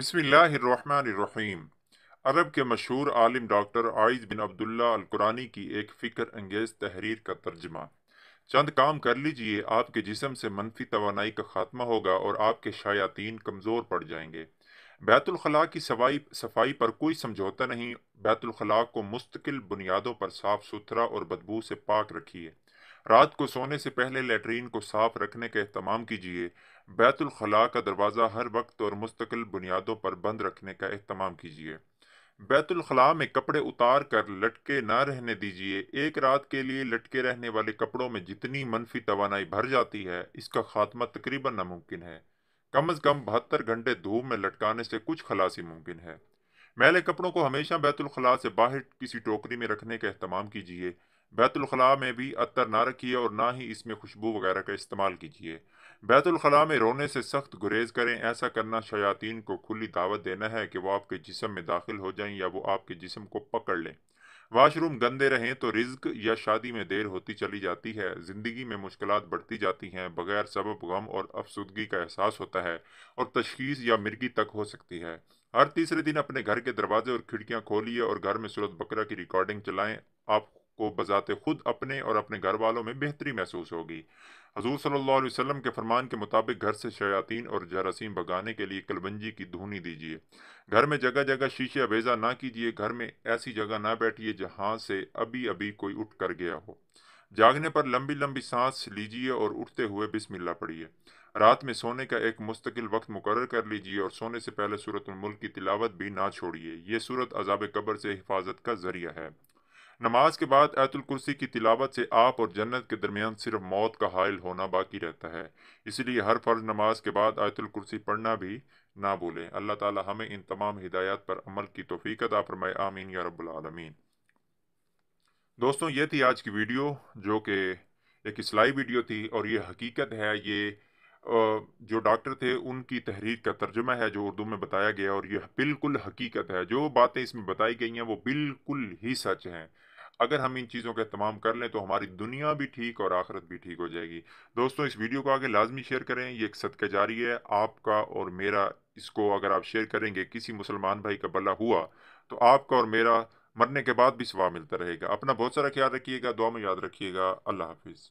बसमीम अरब के मशहूर आलिम doctor Aidh bin Abdullah Al-Qarni की एक फ़िक्र अंगेज़ तहरीर का तर्जमा चंद काम कर लीजिए आपके जिसम से मनफी तोानाई का खात्मा होगा और आपके शायातीन कमज़ोर पड़ जाएंगे बैतुलखला की सवाई सफाई पर कोई समझौता नहीं बैतुलखला को मुस्तकिल बुनियादों पर साफ़ सुथरा और बदबू से पाक रखिए रात को सोने से पहले लेटरीन को साफ रखने का अहतमाम कीजिए बैतुलखला का दरवाज़ा हर वक्त और मुस्तकिल बुनियादों पर बंद रखने का अहतमाम कीजिए बैतुलखला में कपड़े उतार कर लटके ना रहने दीजिए एक रात के लिए लटके रहने वाले कपड़ों में जितनी मनफी तोानाई भर जाती है इसका खात्मा तकरीबन नामुमकिन है कम अज़ कम बहत्तर घंटे धूप में लटकाने से कुछ खलासी मुमकिन है मैले कपड़ों को हमेशा बैतुलखला से बाहर किसी टोकरी में रखने का अहतमाम कीजिए बैतुलखला में भी अतर ना रखिए और ना ही इसमें खुशबू वगैरह का इस्तेमाल कीजिए बैतुलखला में रोने से सख्त गुरेज करें ऐसा करना शयातीन को खुली दावत देना है कि वो आपके जिसम में दाखिल हो जाएं या वो आपके जिसम को पकड़ लें वाशरूम गंदे रहें तो रिज्क या शादी में देर होती चली जाती है ज़िंदगी में मुश्किल बढ़ती जाती हैं बगैर सबब गम और अफसुदगी का एहसास होता है और तशखीस या मिर्गी तक हो सकती है हर तीसरे दिन अपने घर के दरवाजे और खिड़कियां खोलिए और घर में सूरत बकरा की रिकॉर्डिंग चलाएं आप को बज़ात खुद अपने और अपने घर वालों में बेहतरी महसूस होगी हजूर सल्ला अलैहि के फरमान के मुताबिक घर से शयातीन और जरासीम भगाने के लिए कलबंजी की धुनी दीजिए घर में जगह जगह शीशे अवेजा ना कीजिए घर में ऐसी जगह ना बैठिए जहाँ से अभी अभी कोई उठ कर गया हो जागने पर लंबी लंबी सांस लीजिए और उठते हुए बिस्मिल्ला पढ़िए रात में सोने का एक मुस्तकिल वक्त मुकर कर लीजिए और सोने से पहले सूरत मुल्क की तिलावत भी ना छोड़िए यह सूरत अजाब कब्र से हिफाजत का जरिया है नमाज के बाद ऐतुल कुर्सी की तिलावत से आप और जन्नत के दरमियान सिर्फ मौत का हायल होना बाकी रहता है इसलिए हर फर्ज नमाज के बाद आयतुल कुर्सी पढ़ना भी ना भूलें अल्लाह ताला हमें इन तमाम हिदायत पर अमल की तोफ़ीक अदा फरमाए आमीन या रबालमीन दोस्तों ये थी आज की वीडियो जो कि एक इसलाई वीडियो थी और ये हकीकत है ये जो डॉक्टर थे उनकी तहरीर का तर्जुमा है जो उर्दू में बताया गया और यह बिल्कुल हकीकत है जो बातें इसमें बताई गई हैं वो बिल्कुल ही सच हैं अगर हम इन चीज़ों का तमाम कर लें तो हमारी दुनिया भी ठीक और आखिरत भी ठीक हो जाएगी दोस्तों इस वीडियो को आगे लाजमी शेयर करें ये एक सदक जारी है आपका और मेरा इसको अगर आप शेयर करेंगे किसी मुसलमान भाई का भला हुआ तो आपका और मेरा मरने के बाद भी सवा मिलता रहेगा अपना बहुत सारा ख्याल रखिएगा दुआ में याद रखिएगा अल्लाह हाफिज़